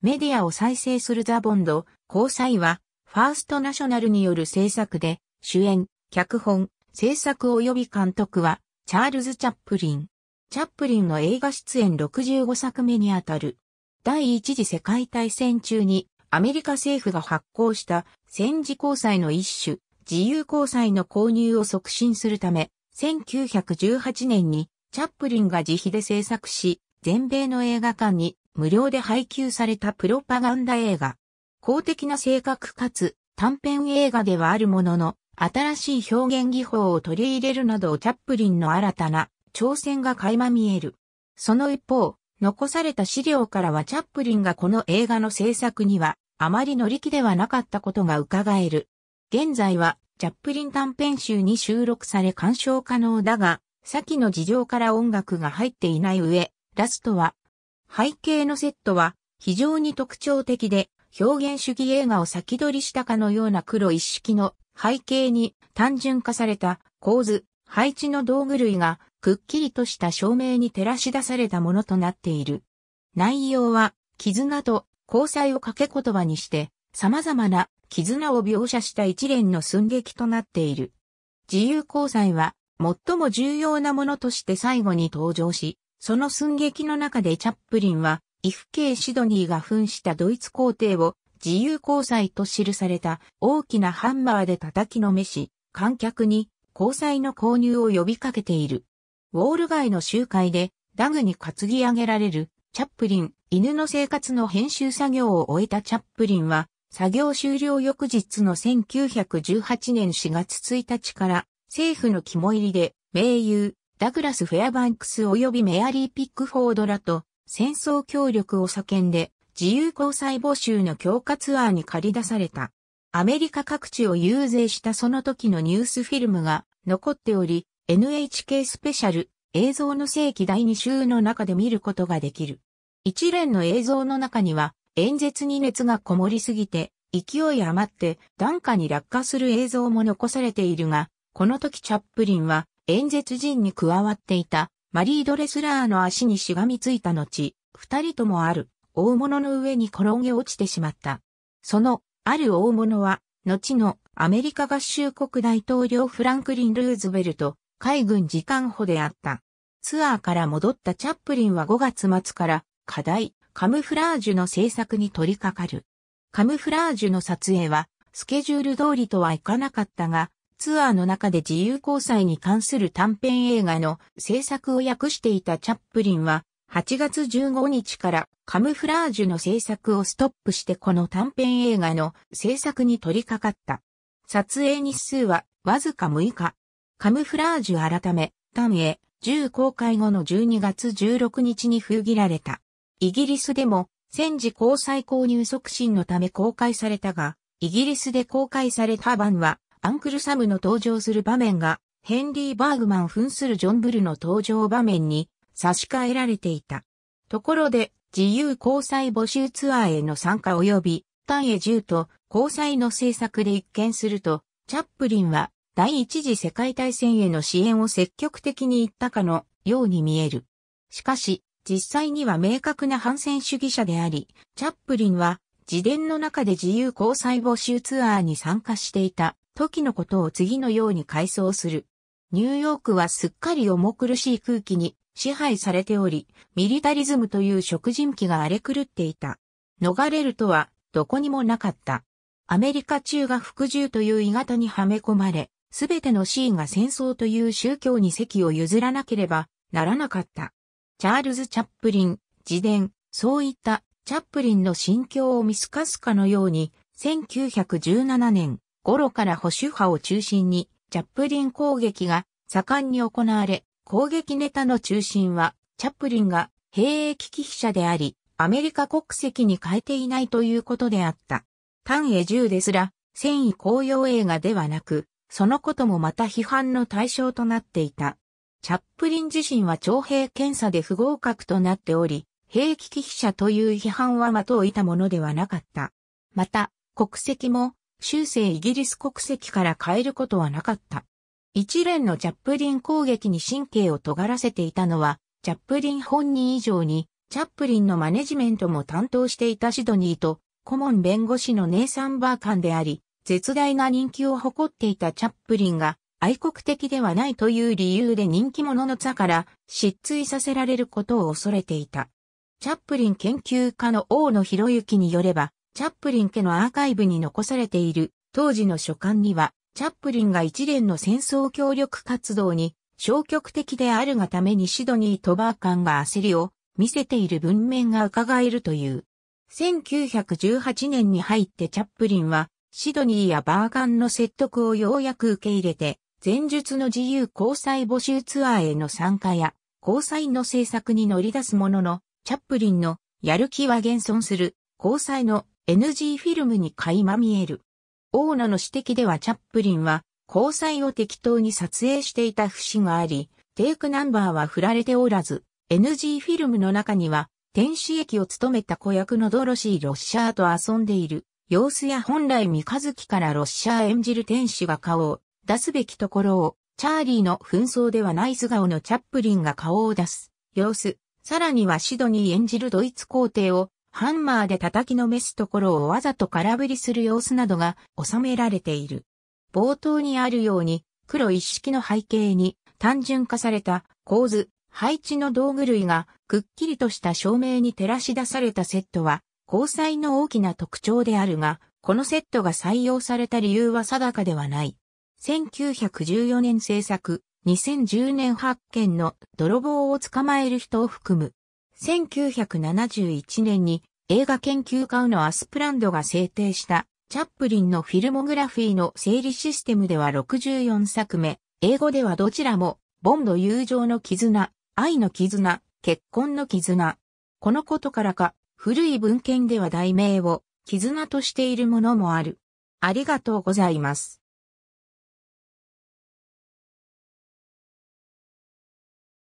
メディアを再生するザ・ボンド、交際は、ファーストナショナルによる制作で、主演、脚本、制作及び監督は、チャールズ・チャップリン。チャップリンの映画出演65作目にあたる。第一次世界大戦中に、アメリカ政府が発行した戦時交際の一種、自由交際の購入を促進するため、1918年にチャップリンが自費で制作し、全米の映画館に無料で配給されたプロパガンダ映画。公的な性格かつ短編映画ではあるものの、新しい表現技法を取り入れるなどチャップリンの新たな挑戦が垣間見える。その一方、残された資料からはチャップリンがこの映画の制作にはあまり乗り気ではなかったことが伺える。現在はチャップリン短編集に収録され鑑賞可能だが、先の事情から音楽が入っていない上、ラストは背景のセットは非常に特徴的で表現主義映画を先取りしたかのような黒一式の背景に単純化された構図、配置の道具類がくっきりとした照明に照らし出されたものとなっている。内容は絆と交際を掛け言葉にして様々な絆を描写した一連の寸劇となっている。自由交際は最も重要なものとして最後に登場し、その寸劇の中でチャップリンは、イフ系シドニーが扮したドイツ皇帝を自由交際と記された大きなハンマーで叩きのめし、観客に交際の購入を呼びかけている。ウォール街の集会でダグに担ぎ上げられるチャップリン、犬の生活の編集作業を終えたチャップリンは、作業終了翌日の1918年4月1日から政府の肝入りで名優、ダグラス・フェアバンクス及びメアリー・ピックフォードらと戦争協力を叫んで自由交際募集の強化ツアーに駆り出された。アメリカ各地を遊説したその時のニュースフィルムが残っており、NHK スペシャル映像の世紀第2週の中で見ることができる。一連の映像の中には演説に熱がこもりすぎて勢い余って段下に落下する映像も残されているが、この時チャップリンは演説陣に加わっていたマリードレスラーの足にしがみついた後、二人ともある大物の上に転げ落ちてしまった。そのある大物は、後のアメリカ合衆国大統領フランクリン・ルーズベルト海軍次官補であった。ツアーから戻ったチャップリンは5月末から課題、カムフラージュの制作に取り掛かる。カムフラージュの撮影はスケジュール通りとはいかなかったが、ツアーの中で自由交際に関する短編映画の制作を訳していたチャップリンは、8月15日からカムフラージュの制作をストップしてこの短編映画の制作に取り掛かった。撮影日数はわずか6日。カムフラージュ改め、単へ、銃公開後の12月16日に封切られた。イギリスでも、戦時交際購入促進のため公開されたが、イギリスで公開された版は、アンクルサムの登場する場面が、ヘンリー・バーグマン扮するジョン・ブルの登場場面に差し替えられていた。ところで、自由交際募集ツアーへの参加及び、単へ銃と交際の政策で一見すると、チャップリンは第一次世界大戦への支援を積極的に言ったかのように見える。しかし、実際には明確な反戦主義者であり、チャップリンは自伝の中で自由交際募集ツアーに参加していた時のことを次のように回想する。ニューヨークはすっかり重苦しい空気に支配されており、ミリタリズムという食人鬼が荒れ狂っていた。逃れるとはどこにもなかった。アメリカ中が服従という鋳型にはめ込まれ、すべてのシーンが戦争という宗教に席を譲らなければならなかった。チャールズ・チャップリン、自伝、そういったチャップリンの心境を見透かすかのように、1917年、頃から保守派を中心に、チャップリン攻撃が盛んに行われ、攻撃ネタの中心は、チャップリンが兵役忌避者であり、アメリカ国籍に変えていないということであった。単英銃ですら、戦意公用映画ではなく、そのこともまた批判の対象となっていた。チャップリン自身は徴兵検査で不合格となっており、兵役忌避者という批判は的を射たものではなかった。また、国籍も終生イギリス国籍から変えることはなかった。一連のチャップリン攻撃に神経を尖らせていたのは、チャップリン本人以上に、チャップリンのマネジメントも担当していたシドニーと、顧問弁護士のネイサン・バーカンであり、絶大な人気を誇っていたチャップリンが、愛国的ではないという理由で人気者の座から失墜させられることを恐れていた。チャップリン研究家の大野博之によれば、チャップリン家のアーカイブに残されている当時の書簡には、チャップリンが一連の戦争協力活動に消極的であるがためにシドニー・トバーカンが焦りを見せている文面が伺えるという。1918年に入ってチャップリンはシドニーやバーガンの説得をようやく受け入れて、前述の自由交際募集ツアーへの参加や、交際の政策に乗り出すものの、チャップリンのやる気は現存する、交際の NG フィルムに垣間見える。オーナの指摘ではチャップリンは交際を適当に撮影していた節があり、テイクナンバーは振られておらず、NG フィルムの中には、天使駅を務めた子役のドロシー・ロッシャーと遊んでいる様子や本来三日月からロッシャー演じる天使が顔を出すべきところを、チャーリーの紛争ではない素顔のチャップリンが顔を出す様子、さらにはシドニー演じるドイツ皇帝をハンマーで叩きのめすところをわざと空振りする様子などが収められている。冒頭にあるように、黒一式の背景に単純化された構図、配置の道具類がくっきりとした照明に照らし出されたセットは、交際の大きな特徴であるが、このセットが採用された理由は定かではない。1914年制作、2010年発見の泥棒を捕まえる人を含む。1971年に映画研究家のアスプランドが制定したチャップリンのフィルモグラフィーの整理システムでは64作目、英語ではどちらも、ボンド友情の絆、愛の絆、結婚の絆。このことからか、古い文献では題名を絆としているものもある。ありがとうございます。